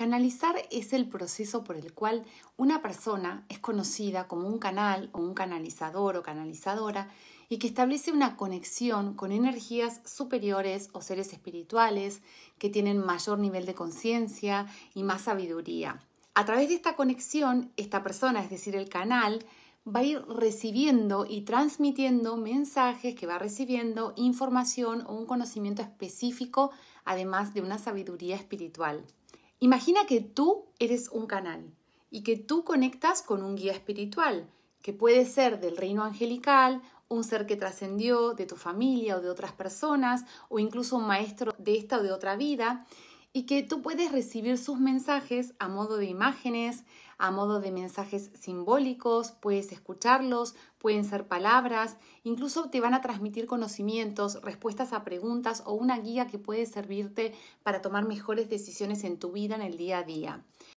Canalizar es el proceso por el cual una persona es conocida como un canal o un canalizador o canalizadora y que establece una conexión con energías superiores o seres espirituales que tienen mayor nivel de conciencia y más sabiduría. A través de esta conexión, esta persona, es decir, el canal, va a ir recibiendo y transmitiendo mensajes que va recibiendo información o un conocimiento específico, además de una sabiduría espiritual. Imagina que tú eres un canal y que tú conectas con un guía espiritual, que puede ser del reino angelical, un ser que trascendió de tu familia o de otras personas, o incluso un maestro de esta o de otra vida, y que tú puedes recibir sus mensajes a modo de imágenes, a modo de mensajes simbólicos, puedes escucharlos, pueden ser palabras, incluso te van a transmitir conocimientos, respuestas a preguntas o una guía que puede servirte para tomar mejores decisiones en tu vida en el día a día.